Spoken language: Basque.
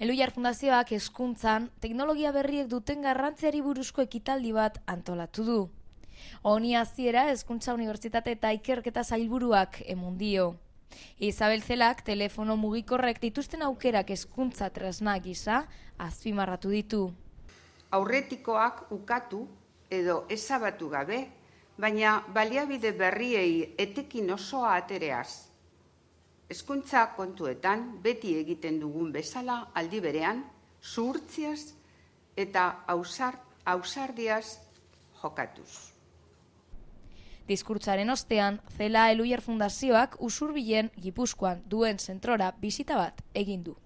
Eluiar Fundazioak eskuntzan teknologia berriek duten garrantziari buruzko ekitaldi bat antolatu du. Honi aziera, Eskuntza Unibertsitate eta Ikerketa Zailburuak emundio. Isabel Zelak telefono mugikorrek dituzten aukerak hezkuntza tresna gisa azpimarratu ditu. Aurretikoak ukatu edo ezabatu gabe, baina baliabide berriei etekin osoa atereaz. Hezkuntza kontuetan beti egiten dugun bezala aldi berean zuurtziaz eta ausardiaz jokatuz. Diskurtzaren ostean, Zela Eluier Fundazioak usurbilen Gipuzkoan duen zentrora bizita bat egin du.